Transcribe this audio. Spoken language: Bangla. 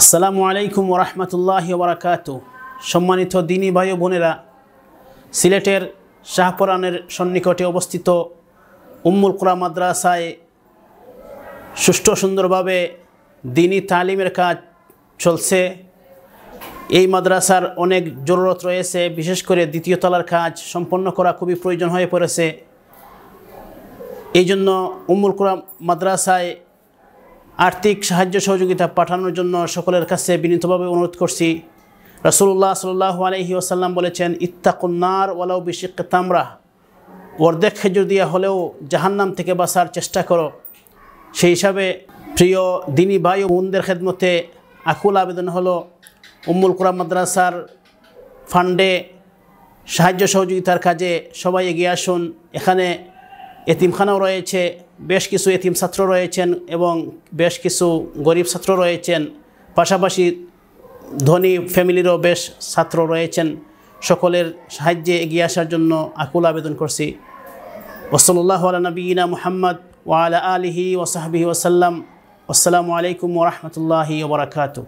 আসসালামু আলাইকুম ওরহমতুল্লাহ ওবরাকাত সম্মানিত দিনী ভাই বোনেরা সিলেটের শাহপুরানের সন্নিকটে অবস্থিত উম্মুল কুরা মাদ্রাসায় সুষ্ঠু সুন্দরভাবে দিনী তালিমের কাজ চলছে এই মাদ্রাসার অনেক জরুরত রয়েছে বিশেষ করে দ্বিতীয় তলার কাজ সম্পন্ন করা খুবই প্রয়োজন হয়ে পড়েছে এই জন্য উম্মুল কুরা মাদ্রাসায় আর্থিক সাহায্য সহযোগিতা পাঠানোর জন্য সকলের কাছে বিনীতভাবে অনুরোধ করছি রসুল্লাহ সাল্লাহ আলহি আসাল্লাম বলেছেন ইত্তাকুন্নার ওয়ালাউ বিশিক তামরা অর্ধেক খেজুর দিয়া হলেও জাহান্নাম থেকে বাঁচার চেষ্টা করো সেই হিসাবে প্রিয় দিনী ভাই ও বোনদের খেদমতে আকুল আবেদন হলো উম্মুল কুরাম মাদ্রাসার ফান্ডে সাহায্য সহযোগিতার কাজে সবাই এগিয়ে আসুন এখানে এতিমখানাও রয়েছে বেশ কিছু এতিম ছাত্র রয়েছেন এবং বেশ কিছু গরিব ছাত্র রয়েছেন পাশাপাশি ধনী ফ্যামিলিরও বেশ ছাত্র রয়েছেন সকলের সাহায্যে এগিয়ে আসার জন্য আকুল আবেদন করছি ওসল্লাহ নবীনা মুহাম্মদ ওয়ালা আলিহি ওসাহাবি ওসাল্লাম আসসালামু আলাইকুম ওরহমতুল্লাহি ওবরাকাতু